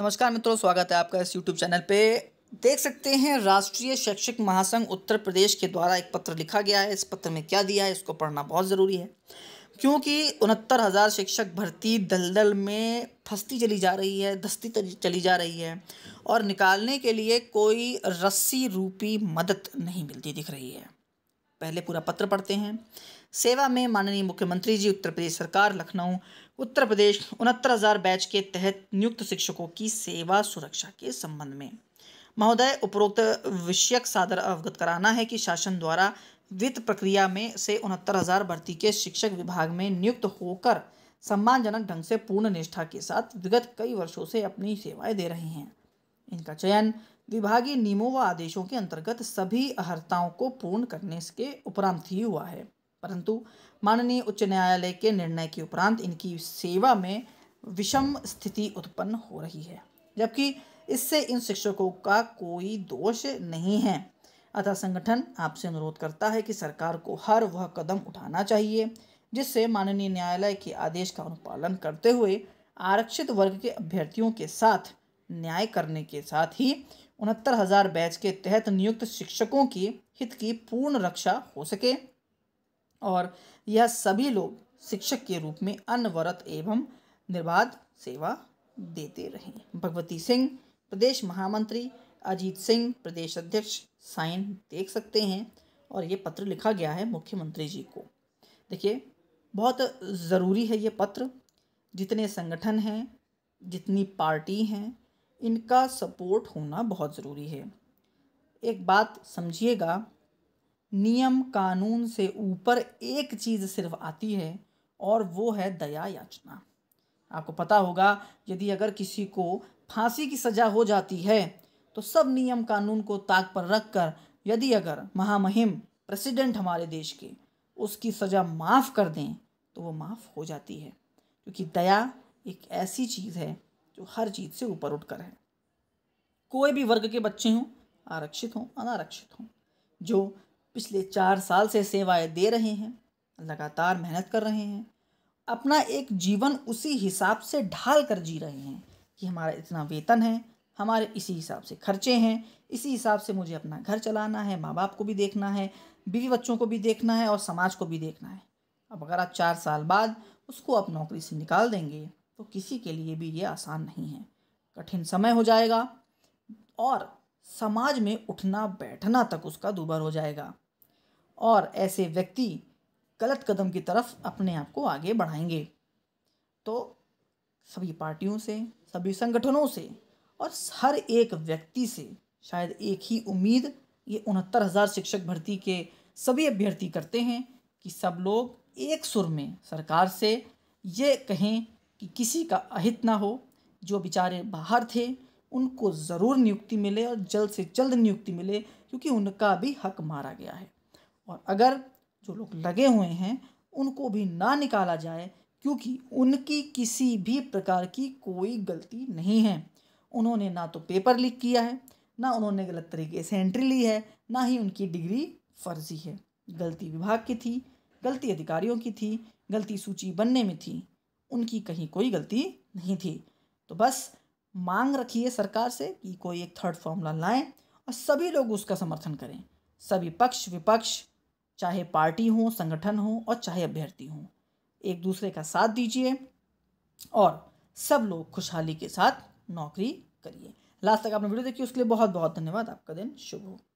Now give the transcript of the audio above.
नमस्कार मित्रों स्वागत है आपका इस यूट्यूब चैनल पे देख सकते हैं राष्ट्रीय शैक्षिक महासंघ उत्तर प्रदेश के द्वारा एक पत्र लिखा गया है इस पत्र में क्या दिया है इसको पढ़ना बहुत ज़रूरी है क्योंकि उनहत्तर हज़ार शिक्षक भर्ती दलदल में फंसती चली जा रही है दस्ती चली जा रही है और निकालने के लिए कोई रस्सी रूपी मदद नहीं मिलती दिख रही है पहले पूरा पत्र पढ़ते हैं सेवा में माननीय मुख्यमंत्री जी उत्तर प्रदेश सरकार लखनऊ उत्तर प्रदेश उनहत्तर हज़ार बैच के तहत नियुक्त शिक्षकों की सेवा सुरक्षा के संबंध में महोदय उपरोक्त विषयक सादर अवगत कराना है कि शासन द्वारा वित्त प्रक्रिया में से उनहत्तर हज़ार भर्ती के शिक्षक विभाग में नियुक्त होकर सम्मानजनक ढंग से पूर्ण निष्ठा के साथ विगत कई वर्षों से अपनी सेवाएं दे रहे हैं इनका चयन विभागीय नियमों व आदेशों के अंतर्गत सभी अहर्ताओं को पूर्ण करने के उपरांत ही हुआ है परंतु माननीय उच्च न्यायालय के निर्णय के उपरांत इनकी सेवा में विषम स्थिति उत्पन्न हो रही है जबकि इससे इन शिक्षकों का कोई दोष नहीं है अतः संगठन आपसे अनुरोध करता है कि सरकार को हर वह कदम उठाना चाहिए जिससे माननीय न्यायालय के आदेश का अनुपालन करते हुए आरक्षित वर्ग के अभ्यर्थियों के साथ न्याय करने के साथ ही उनहत्तर हजार बैच के तहत नियुक्त शिक्षकों की हित की पूर्ण रक्षा हो सके और यह सभी लोग शिक्षक के रूप में अनवरत एवं निर्बाध सेवा देते रहें भगवती सिंह प्रदेश महामंत्री अजीत सिंह प्रदेश अध्यक्ष साइन देख सकते हैं और ये पत्र लिखा गया है मुख्यमंत्री जी को देखिए बहुत ज़रूरी है ये पत्र जितने संगठन हैं जितनी पार्टी हैं इनका सपोर्ट होना बहुत ज़रूरी है एक बात समझिएगा नियम कानून से ऊपर एक चीज़ सिर्फ आती है और वो है दया याचना आपको पता होगा यदि अगर किसी को फांसी की सज़ा हो जाती है तो सब नियम कानून को ताक पर रख कर यदि अगर महामहिम प्रेसिडेंट हमारे देश के उसकी सज़ा माफ़ कर दें तो वो माफ़ हो जाती है क्योंकि दया एक ऐसी चीज़ है जो हर चीज़ से ऊपर उठकर है कोई भी वर्ग के बच्चे हों आरक्षित हों अनारक्षित हों जो पिछले चार साल से सेवाएं दे रहे हैं लगातार मेहनत कर रहे हैं अपना एक जीवन उसी हिसाब से ढाल कर जी रहे हैं कि हमारा इतना वेतन है हमारे इसी हिसाब से खर्चे हैं इसी हिसाब से मुझे अपना घर चलाना है माँ बाप को भी देखना है बीवी बच्चों को भी देखना है और समाज को भी देखना है अब अगर आप चार साल बाद उसको आप नौकरी से निकाल देंगे तो किसी के लिए भी ये आसान नहीं है कठिन समय हो जाएगा और समाज में उठना बैठना तक उसका दुबर हो जाएगा और ऐसे व्यक्ति गलत कदम की तरफ अपने आप को आगे बढ़ाएंगे तो सभी पार्टियों से सभी संगठनों से और हर एक व्यक्ति से शायद एक ही उम्मीद ये उनहत्तर हज़ार शिक्षक भर्ती के सभी अभ्यर्थी करते हैं कि सब लोग एक सुर में सरकार से ये कहें कि किसी का अहित ना हो जो बेचारे बाहर थे उनको ज़रूर नियुक्ति मिले और जल्द से जल्द नियुक्ति मिले क्योंकि उनका भी हक मारा गया है और अगर जो लोग लगे हुए हैं उनको भी ना निकाला जाए क्योंकि उनकी किसी भी प्रकार की कोई गलती नहीं है उन्होंने ना तो पेपर लीक किया है ना उन्होंने गलत तरीके से एंट्री ली है ना ही उनकी डिग्री फर्जी है गलती विभाग की थी गलती अधिकारियों की थी गलती सूची बनने में थी उनकी कहीं कोई गलती नहीं थी तो बस मांग रखी है सरकार से कि कोई एक थर्ड फॉर्मूला लाएं और सभी लोग उसका समर्थन करें सभी पक्ष विपक्ष चाहे पार्टी हो संगठन हो और चाहे अभ्यर्थी हों एक दूसरे का साथ दीजिए और सब लोग खुशहाली के साथ नौकरी करिए लास्ट तक आपने वीडियो देखी उसके लिए बहुत बहुत धन्यवाद आपका दिन शुभ हो